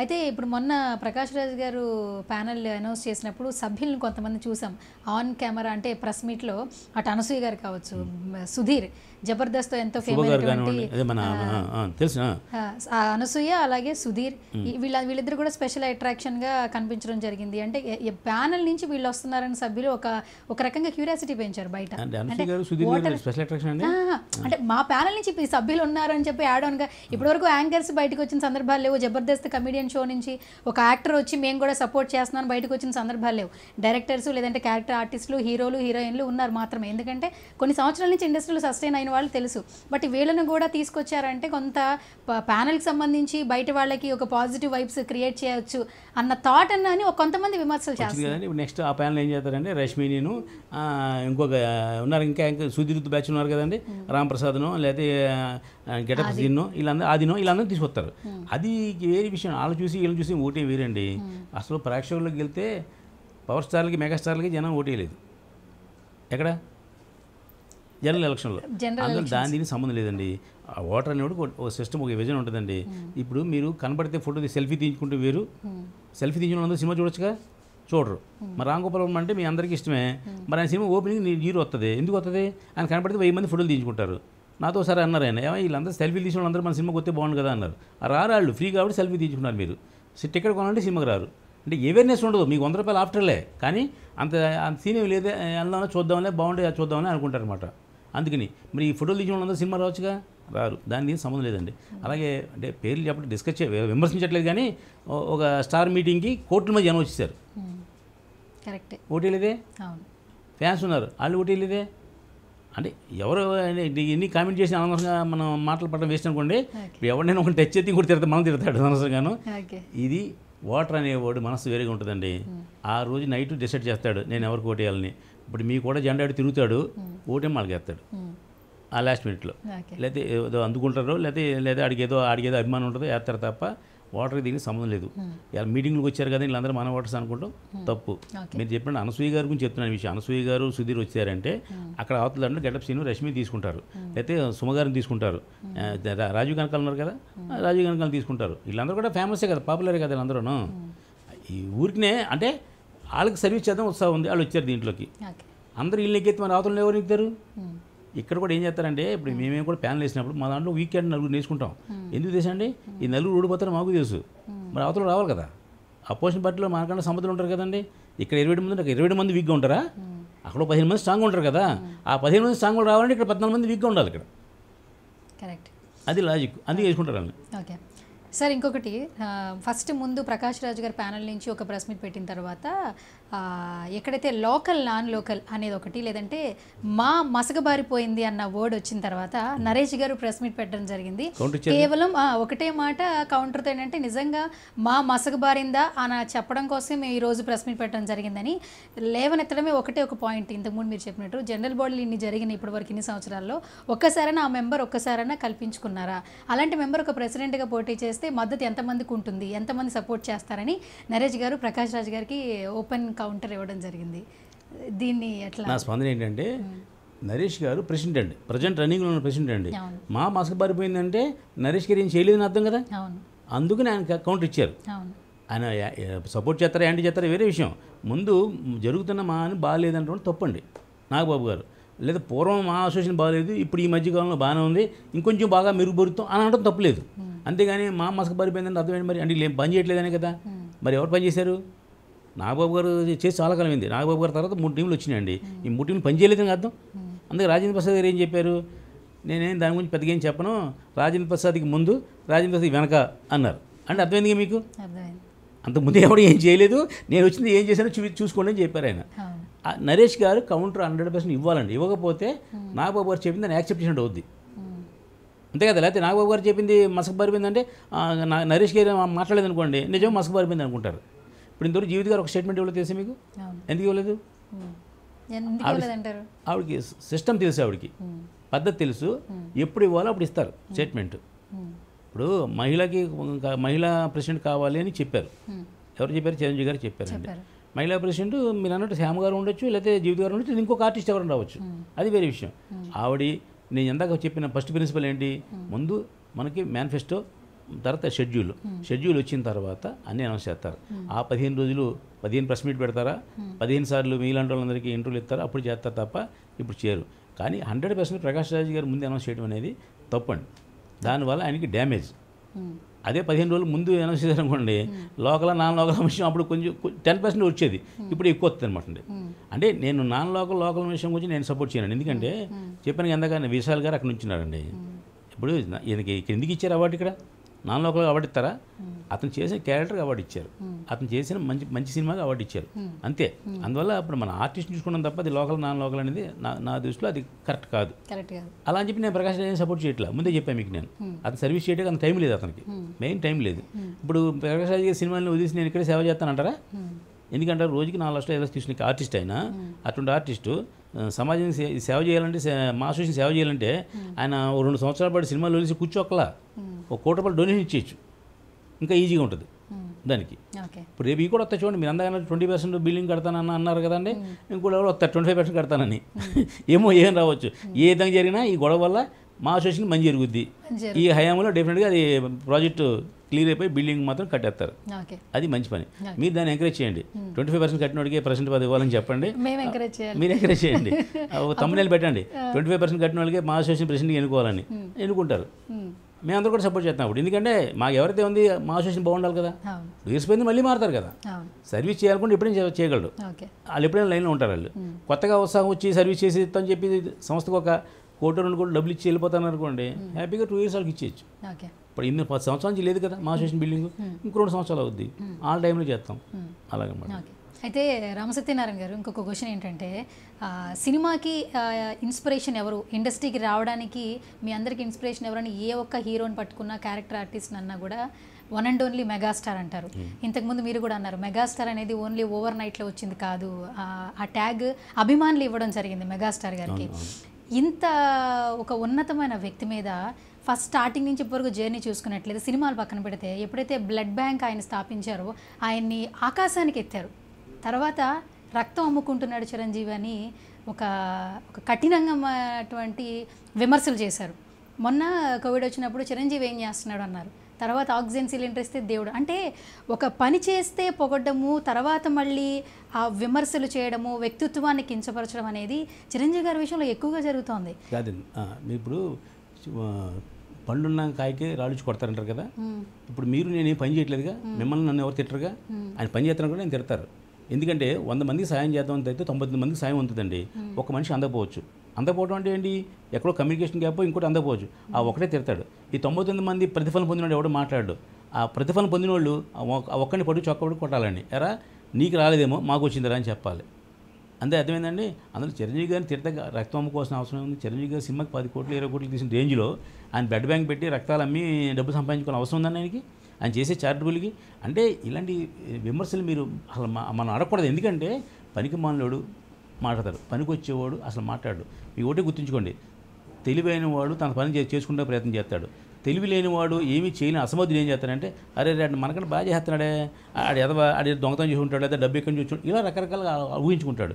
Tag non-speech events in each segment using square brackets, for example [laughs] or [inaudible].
అయితే ఇప్పుడు మొన్న ప్రకాష్ రాజ్ గారు ప్యానెల్ అనౌన్స్ చేసినప్పుడు సభ్యులను కొంతమంది చూసాం ఆన్ కెమెరా అంటే ప్రెస్ మీట్లో అటు అనసూయ గారు కావచ్చు సుధీర్ జబర్దస్త్ ఎంతో ఫేమస్ అనసూయ అలాగే సుధీర్ వీళ్ళ వీళ్ళిద్దరు కూడా స్పెషల్ అట్రాక్షన్ గా కనిపించడం జరిగింది అంటే ప్యానెల్ నుంచి వీళ్ళు వస్తున్నారని సభ్యులు ఒక ఒక రకంగా క్యూరియాసిటీ పెంచారు బయట అంటే మా ప్యానల్ నుంచి సభ్యులు ఉన్నారని చెప్పి యాడ్ ఆన్ గా ఇప్పటివరకు యాంకర్స్ బయటకు వచ్చిన సందర్భాలు లేవు జబర్దస్త్ కమిడియన్ కమెడియన్ షో నుంచి ఒక యాక్టర్ వచ్చి మేము కూడా సపోర్ట్ చేస్తున్నాను బయటకు వచ్చిన సందర్భాలు లేవు డైరెక్టర్స్ లేదంటే క్యారెక్టర్ ఆర్టిస్టులు హీరోలు హీరోయిన్లు ఉన్నారు మాత్రమే ఎందుకంటే కొన్ని సంవత్సరాల నుంచి ఇండస్ట్రీలో సస్టైన్ అయిన వాళ్ళు తెలుసు బట్ వీళ్ళను కూడా తీసుకొచ్చారంటే కొంత ప్యానల్కి సంబంధించి బయట వాళ్ళకి ఒక పాజిటివ్ వైబ్స్ క్రియేట్ చేయొచ్చు అన్న థాట్ అన్న అని కొంతమంది విమర్శలు చేస్తారు నెక్స్ట్ ఆ ప్యానల్ ఏం చేస్తారంటే రష్మి నేను ఇంకొక ఉన్నారు ఇంకా ఇంకా సుధీరుత్ బ్యాచ్ ఉన్నారు కదండి రాంప్రసాద్ను లేకపోతే గెటప్ సీన్ను ఇలా అదినో ఇలా తీసుకొస్తారు అది వేరే విషయం వాళ్ళు చూసి వీళ్ళు చూసి ఓటే వేరండి అసలు ప్రేక్షకులకు వెళ్తే పవర్ స్టార్లకి మెగాస్టార్లకి జనం ఓటేయలేదు ఎక్కడ జనరల్ ఎలక్షన్లో అందులో దాని దీనికి సంబంధం లేదండి ఓటర్ అనేవాడు ఒక సిస్టమ్ ఒక విజన్ ఉంటుందండి ఇప్పుడు మీరు కనబడితే ఫోటో సెల్ఫీ తీయించుకుంటే వేరు సెల్ఫీ తీయించుకున్న అందరూ సినిమా చూడొచ్చుగా చూడరు మరి రాంగోపాలం అంటే మీ అందరికీ ఇష్టమే మరి ఆయన సినిమా ఓపెనింగ్ నీరు వస్తుంది ఎందుకు వస్తుంది ఆయన కనబడితే వెయ్యి మంది ఫోటోలు తీయించుకుంటారు నాతో సరే అన్నారు ఆయన ఏమో వీళ్ళందరూ సెల్ఫీ తీసిన వాళ్ళందరూ మన సినిమాకి వస్తే బాగుండు కదా అన్నారు రారు వాళ్ళు ఫ్రీ కాబట్టి సెల్ఫీ తీసుకున్నారు మీరు టికెట్ కొనాలంటే సినిమాకి రారు అంటే అవేర్నెస్ ఉండదు మీకు వంద రూపాయలు ఆఫ్టర్లే కానీ అంత అంత సీన్ ఏమి లేదే వెళ్దామని చూద్దామనే బాగుండే చూద్దామని అనమాట అందుకని మరి ఈ ఫోటోలు తీసిన వాళ్ళందరూ సినిమా రావచ్చుగా రారు దానికి సంబంధం లేదండి అలాగే అంటే పేర్లు చెప్పండి డిస్కస్ చే విమర్శించట్లేదు కానీ ఒక స్టార్ మీటింగ్కి కోట్ల మధ్య జనం వచ్చేసారు ఓటీలేదే ఫ్యాన్స్ ఉన్నారు వాళ్ళు ఓటీలేదే అంటే ఎవరు ఎన్ని కామెంట్ చేసిన అనవసరంగా మనం మాటలు పడడం వేసిన అనుకోండి ఎవరినైనా ఒకటి టచ్ చేతి కూడా తిరుగుతాం మనం తిరుగుతాడు అనవసరంగాను ఇది ఓటర్ అనేవాడు మనసు వేరేగా ఉంటుందండి ఆ రోజు నైట్ డిసైడ్ చేస్తాడు నేను ఎవరికి ఓటేయాలని ఇప్పుడు మీ కూడా జెండా తిరుగుతాడు ఓటే వాళ్ళకేస్తాడు ఆ లాస్ట్ మినిట్లో లేకపోతే ఏదో అందుకుంటారో లేకపోతే లేదా అడిగేదో అడిగేదో అభిమానం ఉంటుందో వేస్తారు తప్ప వాటర్ దీనికి సంబంధం లేదు hmm. ఇలా మీటింగ్లకు వచ్చారు కదా వీళ్ళందరూ మన వాటర్స్ అనుకుంటాం hmm. తప్పు మీరు చెప్పిన అనసూయ గారి గురించి చెప్తున్నాను విషయం అనసూయ గారు సుధీర్ వచ్చారంటే hmm. అక్కడ అవతల గెటప్ సీను రష్మి తీసుకుంటారు లేకపోతే సుమగారిని తీసుకుంటారు రాజీవ్ కనకాలు ఉన్నారు కదా రాజీవ్ కనకాలు తీసుకుంటారు వీళ్ళందరూ కూడా ఫేమసే కదా పాపులరే కదా వీళ్ళందరూ ఈ ఊరికినే అంటే వాళ్ళకి సర్వీస్ చేద్దాం ఉత్సాహం ఉంది వాళ్ళు వచ్చారు దీంట్లోకి అందరూ వీళ్ళకి ఎక్కితే మన అవతలను ఎవరు ఇద్దరు ఇక్కడ కూడా ఏం చేస్తారంటే ఇప్పుడు మేమేం కూడా ప్యాన్లు వేసినప్పుడు మా దాంట్లో వీకెండ్ నలుగురు నేర్చుకుంటాం ఎందుకు తెలుసండి ఈ నలుగురు ఓడిపోతారో మాకు తెలుసు మరి అవతల రావాలి కదా అపోజిషన్ పార్టీలో మనకన్నా సమర్థులు ఉంటారు కదండి ఇక్కడ ఇరవై మంది ఇరవై మంది వీక్గా ఉంటారా అక్కడ పదిహేను మంది స్ట్రాంగ్ ఉంటారు కదా ఆ పదిహేను మంది స్ట్రాంగ్ రావాలంటే ఇక్కడ పద్నాలుగు మంది వీక్గా ఉండాలి ఇక్కడ కరెక్ట్ అది లాజిక్ అందుకే వేసుకుంటారు ఓకే సార్ ఇంకొకటి ఫస్ట్ ముందు ప్రకాష్ రాజు గారి ప్యానల్ నుంచి ఒక ప్రెస్ మీట్ పెట్టిన తర్వాత ఎక్కడైతే లోకల్ నాన్ లోకల్ అనేది ఒకటి లేదంటే మా మసకబారిపోయింది అన్న వర్డ్ వచ్చిన తర్వాత నరేష్ గారు ప్రెస్ మీట్ పెట్టడం జరిగింది కేవలం ఒకటే మాట కౌంటర్తో ఏంటంటే నిజంగా మా మసకబారిందా అని చెప్పడం కోసం ఈ రోజు ప్రెస్ మీట్ పెట్టడం జరిగిందని లేవనెత్తడమే ఒకటే ఒక పాయింట్ ఇంతకుముందు మీరు చెప్పినట్టు జనరల్ బాడీలు ఇన్ని జరిగిన ఇప్పటివరకు ఇన్ని సంవత్సరాల్లో ఒక్కసారైనా ఆ మెంబర్ ఒక్కసారైనా కల్పించుకున్నారా అలాంటి మెంబర్ ఒక ప్రెసిడెంట్గా పోటీ చేస్తే మద్దతు ఎంతమందికి ఉంటుంది ఎంతమంది సపోర్ట్ చేస్తారని నరేష్ గారు ప్రకాష్ రాజ్ గారికి ఓపెన్ కౌంటర్ ఇవ్వడం జరిగింది దీన్ని ఎట్లా నా స్పందన ఏంటంటే నరేష్ గారు ప్రెసిడెంట్ అండి ప్రజెంట్ రన్నింగ్లో ఉన్న ప్రెసిడెంట్ అండి మా మసక పారిపోయిందంటే నరేష్ గారు ఏం చేయలేదని అర్థం కదా అందుకని ఆయన కౌంటర్ ఇచ్చారు ఆయన సపోర్ట్ చేస్తారా యాంటీ చేస్తారా వేరే విషయం ముందు జరుగుతున్న మా అని బాగాలేదంటే తప్పండి నాగబాబు గారు లేదా పూర్వం మా అసోసియేషన్ బాగాలేదు ఇప్పుడు ఈ మధ్యకాలంలో బాగానే ఉంది ఇంకొంచెం బాగా మెరుగుపరుతాం అని అనడం తప్పలేదు అంతేగాని మా మసక పారిపోయిందంటే అర్థమైంది మరి అంటే పని చేయట్లేదనే కదా మరి ఎవరు పని చేశారు నాగబాబు గారు చేసి చాలా కాలం అయింది నాగబాబు గారి తర్వాత మూడు టీంలు వచ్చినాయండి ఈ మూడు టీంలు పనిచేయలేదని అర్థం అందుకే రాజేంద్ర ప్రసాద్ గారు ఏం చెప్పారు నేనేం దాని గురించి పెద్దగా ఏం చెప్పను రాజేంద్ర ప్రసాద్కి ముందు రాజేంద్ర ప్రసాద్ వెనక అన్నారు అంటే అర్థమైంది మీకు అంతకుముందు ఎవడు ఏం చేయలేదు నేను వచ్చింది ఏం చేశానో చూ చూసుకోండి అని చెప్పారు ఆయన నరేష్ గారు కౌంటర్ హండ్రెడ్ పర్సెంట్ ఇవ్వాలండి ఇవ్వకపోతే నాగబాబు గారు చెప్పింది దాన్ని యాక్సెప్ట్ చేసినట్టు అవుద్ది అంతే కదా లేకపోతే నాగబాబు గారు చెప్పింది మసక బారిపోయిందంటే నరేష్ గారు మాట్లాడలేదు అనుకోండి నిజం మసక బారిపోయింది అనుకుంటారు ఇప్పుడు ఇంతవరకు జీవిత గారు ఒక స్టేట్మెంట్ ఇవ్వలేదు తెలుసా మీకు ఎందుకు ఇవ్వలేదు ఆవిడకి సిస్టమ్ తెలుసు ఆవిడకి పద్ధతి తెలుసు ఎప్పుడు ఇవ్వాలో అప్పుడు ఇస్తారు స్టేట్మెంట్ ఇప్పుడు మహిళకి మహిళా ప్రెసిడెంట్ కావాలి అని చెప్పారు ఎవరు చెప్పారు చిరంజీవి గారు చెప్పారండి మహిళా ప్రెసిడెంట్ మీరు అన్నట్టు శ్యామ్ గారు ఉండొచ్చు లేకపోతే జీవిత గారు ఉండొచ్చు ఇంకొక ఆర్టిస్ట్ ఎవరు రావచ్చు అది వేరే విషయం ఆవిడ నేను ఎందాక చెప్పిన ఫస్ట్ ప్రిన్సిపల్ ఏంటి ముందు మనకి మేనిఫెస్టో తర్వాత షెడ్యూల్ షెడ్యూల్ వచ్చిన తర్వాత అన్నీ అనౌన్స్ చేస్తారు ఆ పదిహేను రోజులు పదిహేను ప్రెస్ మీట్ పెడతారా పదిహేను సార్లు మిగిలిన వాళ్ళందరికీ ఇంటర్వ్యూలు ఇస్తారా అప్పుడు చేస్తారు తప్ప ఇప్పుడు చేయరు కానీ హండ్రెడ్ పర్సెంట్ ప్రకాష్ రాజు గారు ముందు అనౌన్స్ చేయడం అనేది తప్పండి దానివల్ల ఆయనకి డ్యామేజ్ అదే పదిహేను రోజులు ముందు అనౌన్స్ చేశారనుకోండి లోకల్ నాన్ లోకల్ విషయం అప్పుడు కొంచెం టెన్ పర్సెంట్ వచ్చేది ఇప్పుడు ఎక్కువ వస్తుంది అనమాట అండి అంటే నేను నాన్ లోకల్ లోకల్ విషయం గురించి నేను సపోర్ట్ చేయను ఎందుకంటే చెప్పాను ఎంతగానే విశాల్ గారు అక్కడ నుంచున్నారండి ఇప్పుడు ఈయనకి ఎందుకు ఇచ్చారు అవార్డు ఇక్కడ నాన్ లోకల్గా అవార్డు ఇస్తారా అతను చేసే క్యారెక్టర్కి అవార్డు ఇచ్చారు అతను చేసిన మంచి మంచి సినిమాకి అవార్డు ఇచ్చారు అంతే అందువల్ల అప్పుడు మన ఆర్టిస్ట్ చూసుకున్నాం తప్ప అది లోకల్ నాన్ లోకల్ అనేది నా నా దృష్టిలో అది కరెక్ట్ కాదు అలా అని చెప్పి నేను ప్రకాష్ రాజ్ సపోర్ట్ చేయట్లా ముందే చెప్పాను మీకు నేను అతను సర్వీస్ చేయడానికి అంత టైం లేదు అతనికి మెయిన్ టైం లేదు ఇప్పుడు ప్రకాష్ రాజ్ గారి వదిలేసి నేను ఇక్కడ సేవ చేస్తానంటారా ఎందుకంటే రోజుకి నాలుగు లక్షలు ఏదో తీసుకునే ఆర్టిస్ట్ అయినా అటువంటి ఆర్టిస్టు సమాజం సేవ చేయాలంటే మాస్ సేవ చేయాలంటే ఆయన రెండు సంవత్సరాల పాటు సినిమాలు వదిలేసి కూర్చోక్కలా ఒక కోటి రూపాయలు డొనేషన్ ఇచ్చేయచ్చు ఇంకా ఈజీగా ఉంటుంది hmm. దానికి ఇప్పుడు రేపు ఈ కూడా వస్తాయి చూడండి మీరు అందగానే ట్వంటీ పర్సెంట్ బిల్లింగ్ కడతానని అన్నారు కదండి hmm. ఇంకోటి ఎవరు వస్తారు ట్వంటీ ఫైవ్ పర్సెంట్ కడతానని hmm. ఏమో ఏం రావచ్చు ఏ విధంగా జరిగినా ఈ గొడవ వల్ల మా అసోసియేషన్ మంచి జరుగుద్ది ఈ హయాంలో డెఫినెట్గా అది ప్రాజెక్టు క్లియర్ అయిపోయి బిల్డింగ్ మాత్రం కట్టేస్తారు అది మంచి పని మీరు దాన్ని ఎంకరేజ్ చేయండి ట్వంటీ ఫైవ్ పర్సెంట్ కట్టినోడికి పర్సెంట్ పది ఇవ్వాలని చెప్పండి మీరు ఎంకరేజ్ చేయండి [laughs] తమిళనాడు పెట్టండి ట్వంటీ ఫైవ్ పర్సెంట్ కట్టిన వాళ్ళకి మా అసోసియేషన్ ప్రెసిడెంట్ ఎన్నుకోవాలని ఎన్నుకుంటారు మేము కూడా సపోర్ట్ చేస్తాం ఇప్పుడు ఎందుకంటే మాకు ఎవరైతే ఉంది మా అసోసియేషన్ బాగుండాలి కదా తీసిపోయింది మళ్ళీ మారుతారు కదా సర్వీస్ చేయాలనుకుంటే ఎప్పుడైనా చేయగలరు వాళ్ళు ఎప్పుడైనా లైన్లో ఉంటారు వాళ్ళు కొత్తగా ఉత్సాహం వచ్చి సర్వీస్ చేసి ఇస్తామని చెప్పి సంస్థకు ఒక కోటి రెండు కోట్లు డబ్బులు ఇచ్చి వెళ్ళిపోతాను అనుకోండి హ్యాపీగా టూ ఇయర్స్ వాళ్ళకి ఇచ్చేయచ్చు ఇప్పుడు ఇన్ని పది సంవత్సరాల నుంచి లేదు కదా మా అసోసియేషన్ బిల్డింగ్ ఇంకో రెండు సంవత్సరాలు అవుద్ది ఆల్ టైంలో చేస్తాం అలాగే మేడం అయితే రామసత్యనారాయణ గారు ఇంకొక క్వశ్చన్ ఏంటంటే సినిమాకి ఇన్స్పిరేషన్ ఎవరు ఇండస్ట్రీకి రావడానికి మీ అందరికి ఇన్స్పిరేషన్ ఎవరని ఏ ఒక్క హీరోని పట్టుకున్న క్యారెక్టర్ ఆర్టిస్ట్ అన్నా కూడా వన్ అండ్ ఓన్లీ మెగాస్టార్ అంటారు hmm. ఇంతకుముందు మీరు కూడా అన్నారు మెగాస్టార్ అనేది ఓన్లీ ఓవర్ నైట్లో వచ్చింది కాదు ఆ ట్యాగ్ అభిమానులు ఇవ్వడం జరిగింది మెగాస్టార్ గారికి ఇంత ఒక ఉన్నతమైన వ్యక్తి మీద ఫస్ట్ స్టార్టింగ్ నుంచి ఇప్పటివరకు జర్నీ చూసుకున్నట్లయితే సినిమాలు పక్కన పెడితే ఎప్పుడైతే బ్లడ్ బ్యాంక్ ఆయన స్థాపించారో ఆయన్ని ఆకాశానికి ఎత్తారు తర్వాత రక్తం అమ్ముకుంటున్నాడు చిరంజీవి అని ఒక ఒక కఠినంగాటువంటి విమర్శలు చేశారు మొన్న కోవిడ్ వచ్చినప్పుడు చిరంజీవి ఏం చేస్తున్నాడు అన్నారు తర్వాత ఆక్సిజన్ సిలిండర్ ఇస్తే దేవుడు అంటే ఒక పని చేస్తే పొగడ్డము తర్వాత మళ్ళీ ఆ విమర్శలు చేయడము వ్యక్తిత్వాన్ని కించపరచడం అనేది చిరంజీవి గారి విషయంలో ఎక్కువగా జరుగుతోంది ఇప్పుడు పండున్న కాయకే రాళ్ళు కొడతారంటారు కదా ఇప్పుడు మీరు నేనేం పని చేయట్లేదుగా మిమ్మల్ని నన్ను ఎవరు తిట్టరుగా ఆయన పని చేస్తున్నా కూడా నేను తిడతారు ఎందుకంటే వంద మందికి సాయం చేద్దాం అయితే తొంభై మందికి సాయం అవుతుందండి hmm. ఒక మనిషి అందకపోవచ్చు అందకపోవడం అంటే ఏంటి ఎక్కడో కమ్యూనికేషన్ గ్యాప్ ఇంకోటి అందకపోవచ్చు ఆ hmm. ఒకటే తిడతాడు ఈ తొంభై తొమ్మిది మంది ప్రతిఫలం పొందినోడు ఎవడు మాట్లాడు ఆ ప్రతిఫలం పొందిన వాళ్ళు ఒక్కడిని పడు చొక్కబడి కొట్టాలండి ఎరా నీకు రాలేదేమో మాకు వచ్చిందిరా అని చెప్పాలి అంతే అర్థమైందండి అందులో చిరంజీవి గారిని తిరత రక్తం కోసం అవసరం ఉంది చిరంజీవి గారి సినిమాకి పది కోట్లు ఇరవై కోట్లు తీసిన రేంజ్లో ఆయన బెడ్ బ్యాంక్ పెట్టి రక్తాలు అమ్మి డబ్బు సంపాదించుకోవాలని అవసరం ఉందండి ఆయనకి ఆయన చేసే చారిటబుల్కి అంటే ఇలాంటి విమర్శలు మీరు అసలు మనం అడగకూడదు ఎందుకంటే పనికి మానలోడు మాట్లాడతాడు పనికి వచ్చేవాడు అసలు మాట్లాడు మీ ఒకటే గుర్తుంచుకోండి తెలివైన వాడు తన పని చేసుకుంటే ప్రయత్నం చేస్తాడు తెలివి లేనివాడు ఏమీ చేయని అసమర్థులు ఏం చేస్తాడంటే అరే రేడు మనకంటే బాగా చేస్తున్నాడే ఆడు ఎదవ ఆడ దొంగతనం చూసుకుంటాడు లేదా డబ్బు ఎక్కడి నుంచి ఇలా రకరకాలుగా ఊహించుకుంటాడు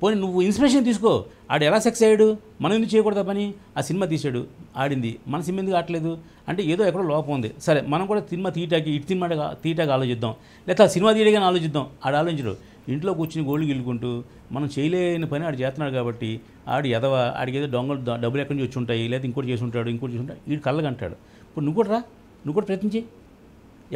పోనీ నువ్వు ఇన్స్పిరేషన్ తీసుకో ఆడు ఎలా సెక్స్ అయ్యాడు మనం ఎందుకు చేయకూడదు పని ఆ సినిమా తీసాడు ఆడింది మన సినిమా ఎందుకు ఆడలేదు అంటే ఏదో ఎక్కడో లోపం ఉంది సరే మనం కూడా సినిమా తీయటాకి ఇటు సినిమా తీయటాకి ఆలోచిద్దాం లేకపోతే ఆ సినిమా తీయడానికి ఆలోచిద్దాం ఆడు ఆలోచించడు ఇంట్లో కూర్చుని గోళ్ళు గిల్లుకుంటూ మనం చేయలేని పని ఆడు చేస్తున్నాడు కాబట్టి ఆడు ఎదవ ఆడికి ఏదో దొంగలు డబ్బులు ఎక్కడి నుంచి వచ్చి ఉంటాయి లేదా ఇంకోటి చేసి ఉంటాడు ఇంకోటి చేసి ఉంటాడు వీడు కళ్ళగంటాడు ఇప్పుడు నువ్వు కూడా రా నువ్వు కూడా ప్రయత్నించి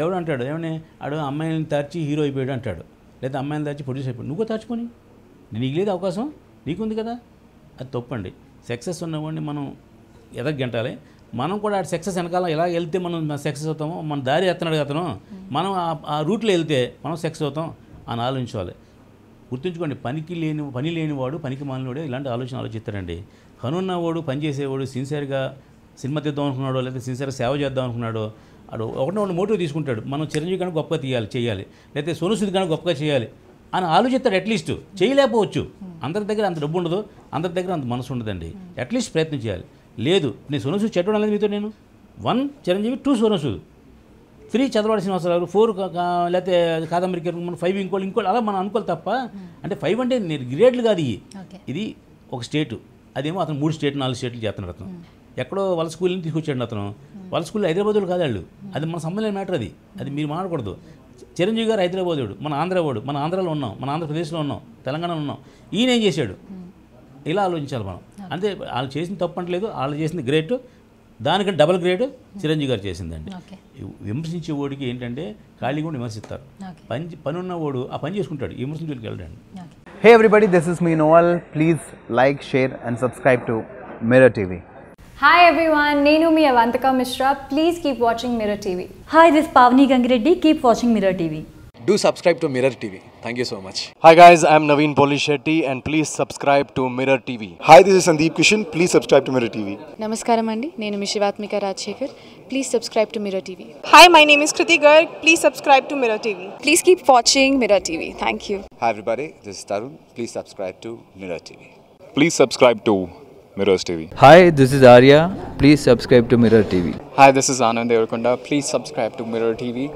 ఎవడు అంటాడు ఏమైనా ఆడు అమ్మాయిని తర్చి హీరో అయిపోయాడు అంటాడు లేదా అమ్మాయిని తర్చి ప్రొడ్యూస్ అయిపోయాడు నువ్వు తరచుకొని నీకు లేదు అవకాశం నీకుంది కదా అది తప్పండి సక్సెస్ ఉన్నవాడిని మనం ఎదగంటాలి మనం కూడా ఆ సక్సెస్ వెనకాల ఎలా వెళ్తే మనం సక్సెస్ అవుతామో మన దారి ఎత్తనాడు అతను మనం ఆ రూట్లో వెళ్తే మనం సక్సెస్ అవుతాం అని ఆలోచించాలి గుర్తుంచుకోండి పనికి లేని పని లేనివాడు పనికి మాలినవాడే ఇలాంటి ఆలోచన ఆలోచిస్తారండి పనున్నవాడు పనిచేసేవాడు సిన్సియర్గా సినిమా తీద్దాం అనుకున్నాడో లేదా సిన్సియర్గా సేవ చేద్దాం అనుకున్నాడో అడు ఒకటి మోటివ్ తీసుకుంటాడు మనం చిరంజీవి కానీ గొప్పగా తీయాలి చేయాలి లేకపోతే సోను కానీ గొప్పగా చేయాలి అని ఆలోచిస్తాడు అట్లీస్ట్ చేయలేకపోవచ్చు అందరి దగ్గర అంత డబ్బు ఉండదు అందరి దగ్గర అంత మనసు ఉండదండి అట్లీస్ట్ hmm. ప్రయత్నం చేయాలి లేదు నేను సోనసు చెట్టడం అనేది మీతో నేను వన్ చిరంజీవి టూ సోనసు త్రీ చదవాడి శ్రీనివాసరావు ఫోర్ లేకపోతే కాదంబరి ఫైవ్ ఇంకోళ్ళు ఇంకోళ్ళు అలా మనం అనుకోవాలి తప్ప hmm. అంటే ఫైవ్ అంటే నేను గ్రేడ్లు కాదు ఇది ఒక స్టేటు అదేమో అతను మూడు స్టేట్ నాలుగు స్టేట్లు చేస్తున్నాడు అతను hmm. ఎక్కడో వాళ్ళ స్కూల్ నుంచి తీసుకొచ్చాడు అతను వాళ్ళ స్కూల్లో హైదరాబాద్లో కాదు వాళ్ళు అది మన సంబంధం మ్యాటర్ అది అది మీరు మాట్లాడకూడదు చిరంజీవి గారు హైదరాబాద్ మన ఆంధ్ర వాడు మన ఆంధ్రాలో ఉన్నాం మన ఆంధ్రప్రదేశ్లో ఉన్నాం తెలంగాణలో ఉన్నాం ఈయన ఏం చేశాడు ఇలా ఆలోచించాలి మనం అంతే వాళ్ళు చేసిన తప్పు అంటలేదు వాళ్ళు చేసింది గ్రేట్ దానికంటే డబల్ గ్రేడ్ చిరంజీవి గారు చేసిందండి విమర్శించే ఓడికి ఏంటంటే ఖాళీగా విమర్శిస్తారు పని పని ఉన్న ఓడు ఆ పని చేసుకుంటాడు విమర్శించుడికి వెళ్ళడండి hey everybody this is me Noel please like share and subscribe to mirror TV hi everyone నేను మీ Avantika Mishra please keep watching Mirror TV hi this Pavani Gangireddy keep watching Mirror TV do subscribe to to TV thank you so much hi guys I'm Naveen Naveen Shetty and please subscribe to Mirror TV hi this is Sandeep Kishan please subscribe to Mirror TV నమస్కారం అండి నేను మీ Shivathmika Rajasekhar please subscribe to mirror TV hi my name is Kriti గర్ please subscribe to mirror TV please keep watching Mirror TV thank you hi everybody this is Tarun please subscribe to mirror TV ప్లీజ్ subscribe టు Mirrors TV. Hi, this is Arya. Please subscribe to Mirror TV. Hi, this is Anand Devarakonda. Please subscribe to Mirror TV.